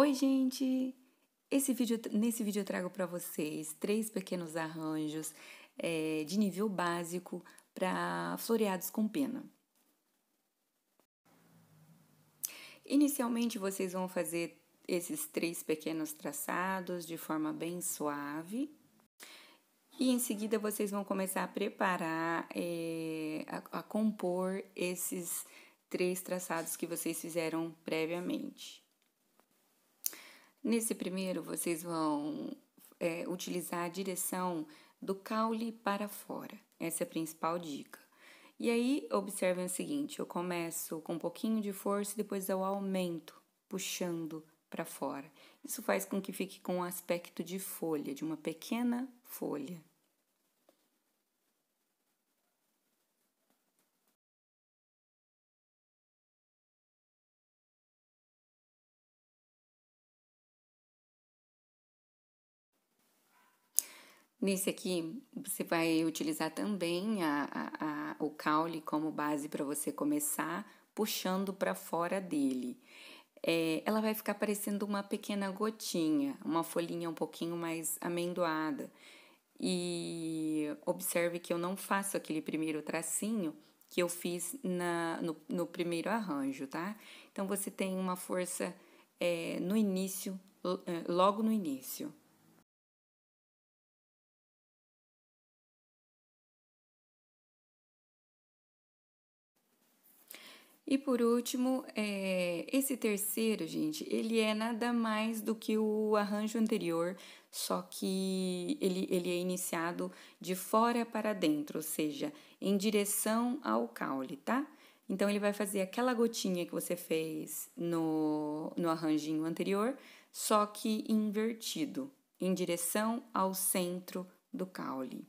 Oi, gente! Esse vídeo, nesse vídeo eu trago para vocês três pequenos arranjos é, de nível básico para floreados com pena. Inicialmente, vocês vão fazer esses três pequenos traçados de forma bem suave. E em seguida, vocês vão começar a preparar, é, a, a compor esses três traçados que vocês fizeram previamente. Nesse primeiro, vocês vão é, utilizar a direção do caule para fora. Essa é a principal dica. E aí, observem o seguinte: eu começo com um pouquinho de força e depois eu aumento, puxando para fora. Isso faz com que fique com um aspecto de folha, de uma pequena folha. Nesse aqui, você vai utilizar também a, a, a, o caule como base para você começar puxando para fora dele. É, ela vai ficar parecendo uma pequena gotinha, uma folhinha um pouquinho mais amendoada. E observe que eu não faço aquele primeiro tracinho que eu fiz na, no, no primeiro arranjo, tá? Então, você tem uma força é, no início, é, logo no início. E por último, é, esse terceiro, gente, ele é nada mais do que o arranjo anterior, só que ele, ele é iniciado de fora para dentro, ou seja, em direção ao caule, tá? Então ele vai fazer aquela gotinha que você fez no, no arranjinho anterior, só que invertido, em direção ao centro do caule.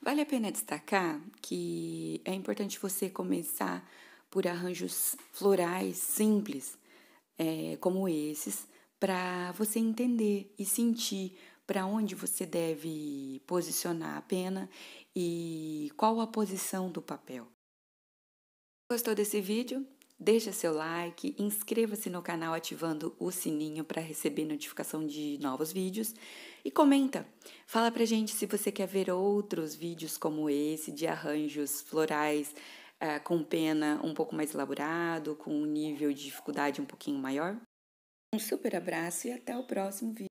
Vale a pena destacar que é importante você começar por arranjos florais simples é, como esses, para você entender e sentir para onde você deve posicionar a pena e qual a posição do papel. Gostou desse vídeo? Deixa seu like, inscreva-se no canal ativando o sininho para receber notificação de novos vídeos e comenta. Fala pra gente se você quer ver outros vídeos como esse de arranjos florais eh, com pena um pouco mais elaborado, com um nível de dificuldade um pouquinho maior. Um super abraço e até o próximo vídeo.